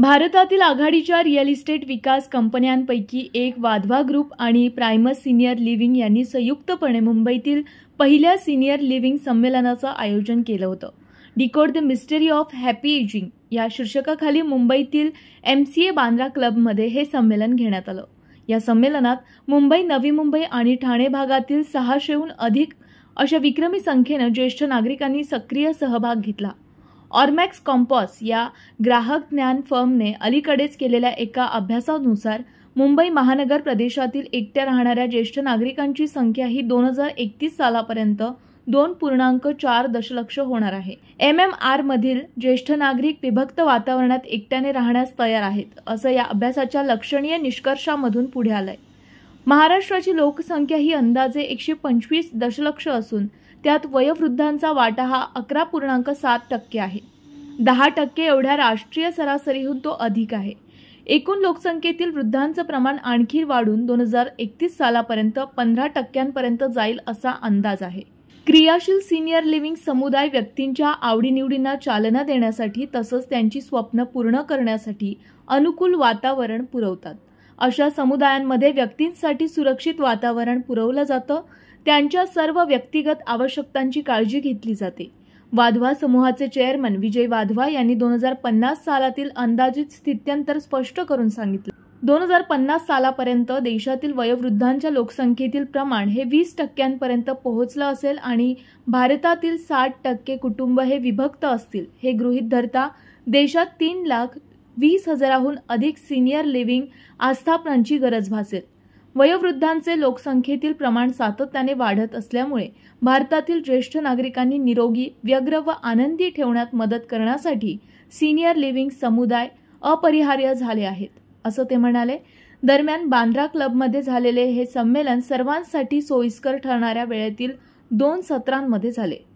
भारतातील आघाडीच्या real estate विकास कंपन्यांपैकी एक वाधवा ग्रुप आणि प्रायमस सिनियर लिव्हिंग यांनी संयुक्तपणे मुंबईतील पहिल्या सिनियर लिव्हिंग संमेलनाचं आयोजन केलं होतं decode the mystery of happy ageing या शीर्षकाखाली मुंबईतील एम सी ए बांद्रा क्लबमध्ये हे संमेलन घेण्यात आलं या संमेलनात मुंबई नवी मुंबई आणि ठाणे भागातील सहाशेहून अधिक अशा विक्रमी संख्येनं ज्येष्ठ नागरिकांनी सक्रिय सहभाग घेतला ऑरमॅक्स कॉम्पॉस या ग्राहक ज्ञान फर्मने अलीकडेच केलेल्या एका अभ्यासानुसार मुंबई महानगर प्रदेशातील एकट्या राहणाऱ्या ज्येष्ठ नागरिकांची संख्या ही दोन हजार एकतीस सालापर्यंत दोन पूर्णांक चार दशलक्ष होणार आहे एम एम आर मधील ज्येष्ठ नागरिक विभक्त वातावरणात एकट्याने राहण्यास तयार आहेत असं या अभ्यासाच्या लक्षणीय निष्कर्षामधून पुढे आलंय महाराष्ट्राची लोकसंख्या ही अंदाजे एकशे पंचवीस दशलक्ष असून त्यात वयोवृद्धांचा वाटा हा अकरा पूर्णांक सात टक्के आहे दहा टक्के एवढ्या राष्ट्रीय सरासरीहून तो अधिक आहे एकूण लोकसंख्येतील वृद्धांचं प्रमाण आणखी वाढून दोन हजार एकतीस सालापर्यंत पंधरा टक्क्यांपर्यंत जाईल असा अंदाज आहे क्रियाशील सिनियर लिव्हिंग समुदाय व्यक्तींच्या आवडीनिवडींना चालना देण्यासाठी तसंच त्यांची स्वप्न पूर्ण करण्यासाठी अनुकूल वातावरण पुरवतात अशा समुदायांमध्ये व्यक्तींसाठी सुरक्षित वातावरण पुरवलं जातं त्यांच्या सर्व व्यक्तिगत आवश्यकतांची काळजी घेतली जाते वाधवा समूहाचे चेअरमन विजय वाधवा यांनी दोन हजार पन्नास सालातील अंदाजित स्थित्यंतर स्पष्ट करून सांगितलं दोन हजार पन्नास सालापर्यंत देशातील वयोवृद्धांच्या लोकसंख्येतील प्रमाण हे वीस टक्क्यांपर्यंत पोहोचलं असेल आणि भारतातील साठ टक्के कुटुंब हे विभक्त असतील हे गृहीत धरता देशात तीन लाख वीस हजाराहून अधिक सिनियर लिव्हिंग आस्थापनांची गरज भासेल वयोवृद्धांचे लोकसंख्येतील प्रमाण सातत्याने वाढत असल्यामुळे भारतातील ज्येष्ठ नागरिकांनी निरोगी व्यग्र व आनंदी ठेवण्यात मदत करण्यासाठी सिनियर लिव्हिंग समुदाय अपरिहार्य झाले आहेत असं ते म्हणाले दरम्यान बांद्रा क्लबमध्ये झालेले हे संमेलन सर्वांसाठी सोयीस्कर ठरणाऱ्या वेळेतील दोन सत्रांमध्ये झाले